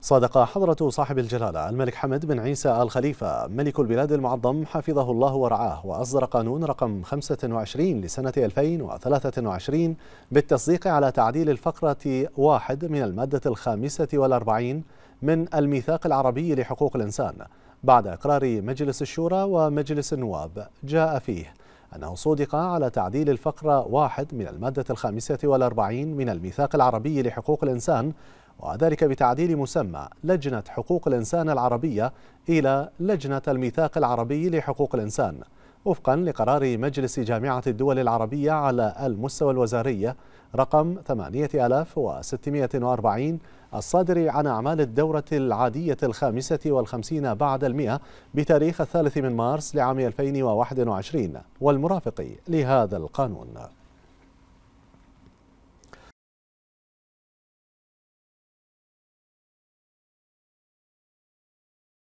صادق حضرة صاحب الجلالة الملك حمد بن عيسى آل خليفة ملك البلاد المعظم حفظه الله ورعاه وأصدر قانون رقم 25 لسنة 2023 بالتصديق على تعديل الفقرة واحد من المادة الخامسة والأربعين من الميثاق العربي لحقوق الإنسان بعد إقرار مجلس الشورى ومجلس النواب جاء فيه أنه صدق على تعديل الفقرة واحد من المادة الخامسة والأربعين من الميثاق العربي لحقوق الإنسان وذلك بتعديل مسمى لجنة حقوق الإنسان العربية إلى لجنة الميثاق العربي لحقوق الإنسان وفقا لقرار مجلس جامعة الدول العربية على المستوى الوزاري رقم 8640 الصادر عن أعمال الدورة العادية الخامسة والخمسين بعد المئة بتاريخ الثالث من مارس لعام 2021 والمرافق لهذا القانون